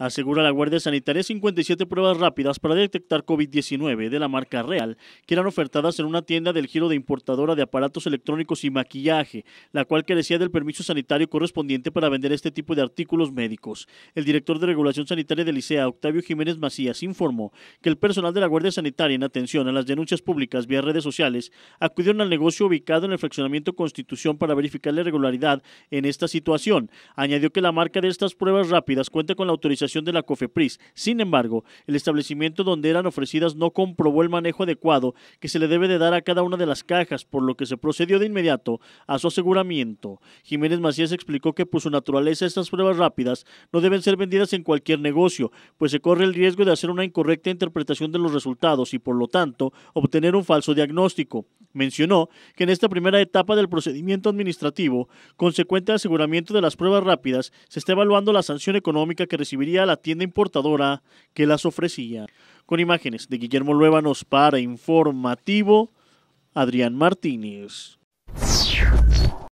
Asegura la Guardia Sanitaria 57 pruebas rápidas para detectar COVID-19 de la marca Real, que eran ofertadas en una tienda del giro de importadora de aparatos electrónicos y maquillaje, la cual carecía del permiso sanitario correspondiente para vender este tipo de artículos médicos. El director de Regulación Sanitaria del ICEA, Octavio Jiménez Macías, informó que el personal de la Guardia Sanitaria, en atención a las denuncias públicas vía redes sociales, acudieron al negocio ubicado en el fraccionamiento Constitución para verificar la irregularidad en esta situación. Añadió que la marca de estas pruebas rápidas cuenta con la autorización de la COFEPRIS. Sin embargo, el establecimiento donde eran ofrecidas no comprobó el manejo adecuado que se le debe de dar a cada una de las cajas, por lo que se procedió de inmediato a su aseguramiento. Jiménez Macías explicó que por su naturaleza estas pruebas rápidas no deben ser vendidas en cualquier negocio, pues se corre el riesgo de hacer una incorrecta interpretación de los resultados y por lo tanto obtener un falso diagnóstico. Mencionó que en esta primera etapa del procedimiento administrativo, consecuente al aseguramiento de las pruebas rápidas, se está evaluando la sanción económica que recibiría la tienda importadora que las ofrecía. Con imágenes de Guillermo Luévanos para Informativo, Adrián Martínez.